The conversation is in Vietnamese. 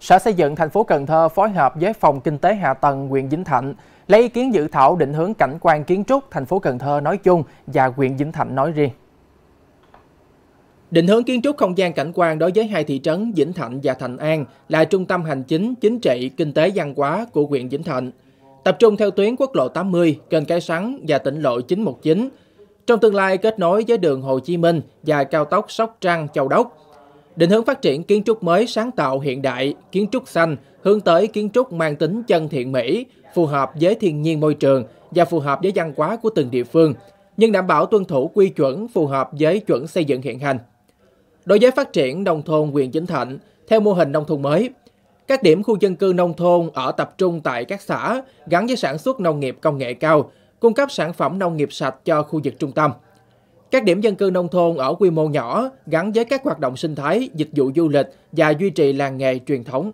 Sở Xây dựng thành phố Cần Thơ phối hợp với Phòng Kinh tế Hạ tầng huyện Vĩnh Thạnh lấy ý kiến dự thảo định hướng cảnh quan kiến trúc thành phố Cần Thơ nói chung và huyện Vĩnh Thạnh nói riêng. Định hướng kiến trúc không gian cảnh quan đối với hai thị trấn Vĩnh Thạnh và Thành An là trung tâm hành chính, chính trị, kinh tế văn hóa của huyện Vĩnh Thạnh, tập trung theo tuyến quốc lộ 80, kênh Cái Sắn và tỉnh lộ 919. Trong tương lai kết nối với đường Hồ Chí Minh và cao tốc Sóc Trăng Châu Đốc, Định hướng phát triển kiến trúc mới sáng tạo hiện đại, kiến trúc xanh, hướng tới kiến trúc mang tính chân thiện mỹ, phù hợp với thiên nhiên môi trường và phù hợp với văn hóa của từng địa phương, nhưng đảm bảo tuân thủ quy chuẩn phù hợp với chuẩn xây dựng hiện hành. Đối với phát triển nông thôn quyền chính thạnh, theo mô hình nông thôn mới, các điểm khu dân cư nông thôn ở tập trung tại các xã gắn với sản xuất nông nghiệp công nghệ cao, cung cấp sản phẩm nông nghiệp sạch cho khu vực trung tâm. Các điểm dân cư nông thôn ở quy mô nhỏ gắn với các hoạt động sinh thái, dịch vụ du lịch và duy trì làng nghề truyền thống.